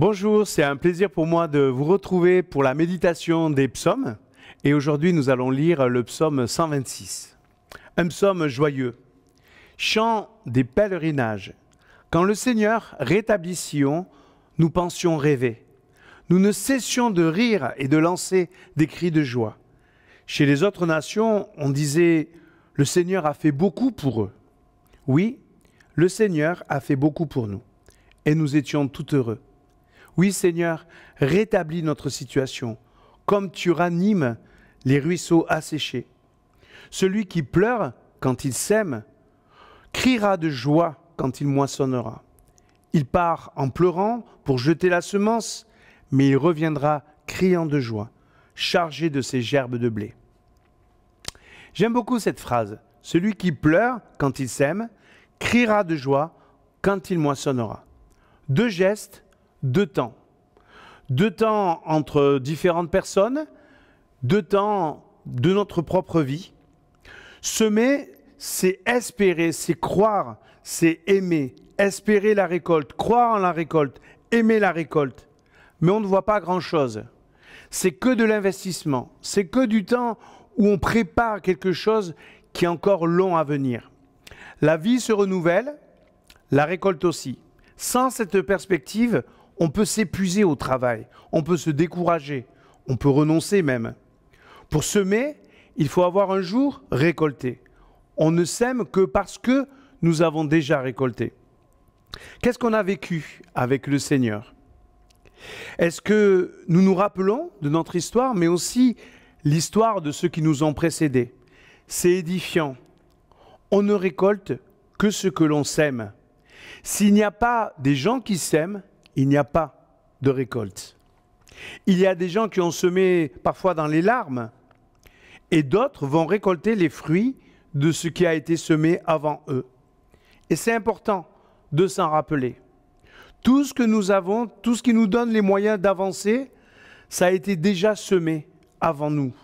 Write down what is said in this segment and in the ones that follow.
Bonjour, c'est un plaisir pour moi de vous retrouver pour la méditation des psaumes. Et aujourd'hui, nous allons lire le psaume 126. Un psaume joyeux. Chant des pèlerinages. Quand le Seigneur rétablissait, nous pensions rêver. Nous ne cessions de rire et de lancer des cris de joie. Chez les autres nations, on disait Le Seigneur a fait beaucoup pour eux. Oui, le Seigneur a fait beaucoup pour nous. Et nous étions tout heureux. Oui Seigneur, rétablis notre situation, comme tu ranimes les ruisseaux asséchés. Celui qui pleure quand il sème, criera de joie quand il moissonnera. Il part en pleurant pour jeter la semence, mais il reviendra criant de joie, chargé de ses gerbes de blé. J'aime beaucoup cette phrase. Celui qui pleure quand il sème, criera de joie quand il moissonnera. Deux gestes deux temps. Deux temps entre différentes personnes, deux temps de notre propre vie. Semer, c'est espérer, c'est croire, c'est aimer, espérer la récolte, croire en la récolte, aimer la récolte. Mais on ne voit pas grand-chose. C'est que de l'investissement, c'est que du temps où on prépare quelque chose qui est encore long à venir. La vie se renouvelle, la récolte aussi. Sans cette perspective, on peut s'épuiser au travail, on peut se décourager, on peut renoncer même. Pour semer, il faut avoir un jour récolté. On ne sème que parce que nous avons déjà récolté. Qu'est-ce qu'on a vécu avec le Seigneur Est-ce que nous nous rappelons de notre histoire, mais aussi l'histoire de ceux qui nous ont précédés C'est édifiant. On ne récolte que ce que l'on sème. S'il n'y a pas des gens qui sèment, il n'y a pas de récolte. Il y a des gens qui ont semé parfois dans les larmes et d'autres vont récolter les fruits de ce qui a été semé avant eux. Et c'est important de s'en rappeler. Tout ce que nous avons, tout ce qui nous donne les moyens d'avancer, ça a été déjà semé avant nous.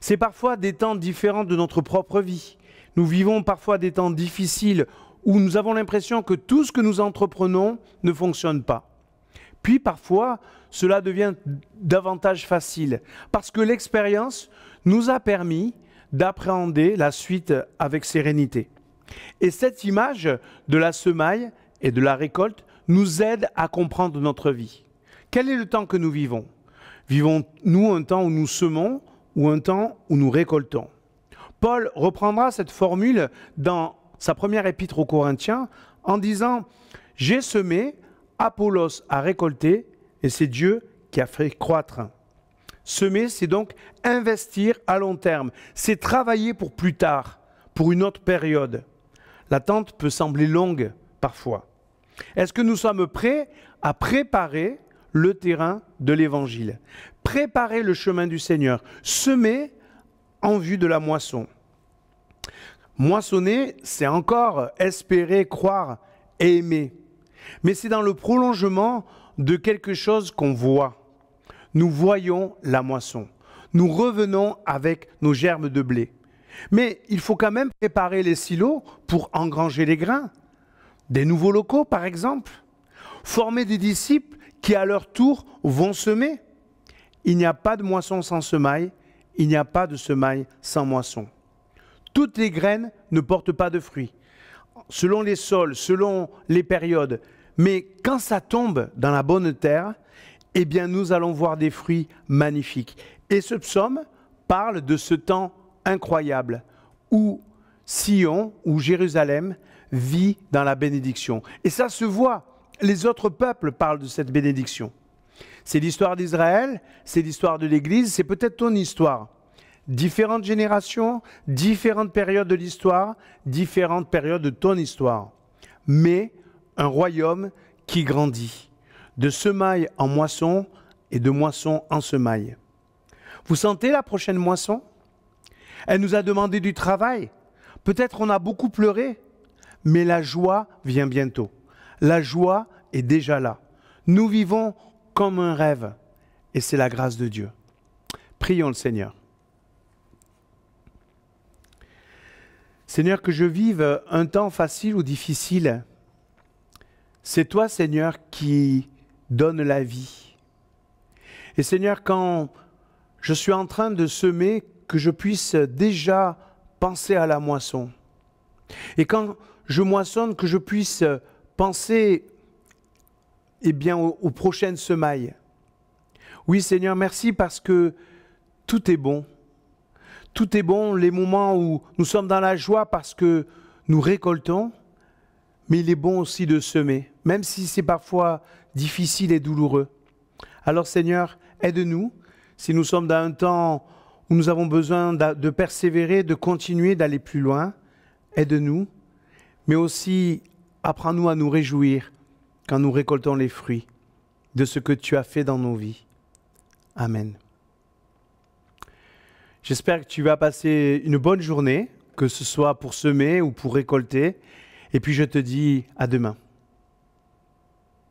C'est parfois des temps différents de notre propre vie. Nous vivons parfois des temps difficiles où nous avons l'impression que tout ce que nous entreprenons ne fonctionne pas. Puis parfois, cela devient davantage facile, parce que l'expérience nous a permis d'appréhender la suite avec sérénité. Et cette image de la semaille et de la récolte nous aide à comprendre notre vie. Quel est le temps que nous vivons Vivons-nous un temps où nous semons ou un temps où nous récoltons Paul reprendra cette formule dans sa première épître aux Corinthiens, en disant J'ai semé, Apollos a récolté, et c'est Dieu qui a fait croître. Semer, c'est donc investir à long terme, c'est travailler pour plus tard, pour une autre période. L'attente peut sembler longue parfois. Est-ce que nous sommes prêts à préparer le terrain de l'Évangile, préparer le chemin du Seigneur, semer en vue de la moisson Moissonner, c'est encore espérer, croire et aimer. Mais c'est dans le prolongement de quelque chose qu'on voit. Nous voyons la moisson. Nous revenons avec nos germes de blé. Mais il faut quand même préparer les silos pour engranger les grains. Des nouveaux locaux, par exemple. Former des disciples qui, à leur tour, vont semer. Il n'y a pas de moisson sans semaille. Il n'y a pas de semaille sans moisson toutes les graines ne portent pas de fruits, selon les sols, selon les périodes. Mais quand ça tombe dans la bonne terre, eh bien nous allons voir des fruits magnifiques. Et ce psaume parle de ce temps incroyable où Sion, ou Jérusalem vit dans la bénédiction. Et ça se voit. Les autres peuples parlent de cette bénédiction. C'est l'histoire d'Israël, c'est l'histoire de l'Église, c'est peut-être ton histoire différentes générations, différentes périodes de l'histoire, différentes périodes de ton histoire, mais un royaume qui grandit, de semaille en moisson et de moisson en semaille. Vous sentez la prochaine moisson Elle nous a demandé du travail. Peut-être on a beaucoup pleuré, mais la joie vient bientôt. La joie est déjà là. Nous vivons comme un rêve, et c'est la grâce de Dieu. Prions le Seigneur. Seigneur, que je vive un temps facile ou difficile. C'est toi, Seigneur, qui donne la vie. Et Seigneur, quand je suis en train de semer, que je puisse déjà penser à la moisson. Et quand je moissonne, que je puisse penser eh bien, aux prochaines semailles. Oui, Seigneur, merci parce que tout est bon. Tout est bon, les moments où nous sommes dans la joie parce que nous récoltons, mais il est bon aussi de semer, même si c'est parfois difficile et douloureux. Alors Seigneur, aide-nous si nous sommes dans un temps où nous avons besoin de persévérer, de continuer, d'aller plus loin. Aide-nous, mais aussi apprends-nous à nous réjouir quand nous récoltons les fruits de ce que tu as fait dans nos vies. Amen. J'espère que tu vas passer une bonne journée, que ce soit pour semer ou pour récolter. Et puis je te dis à demain.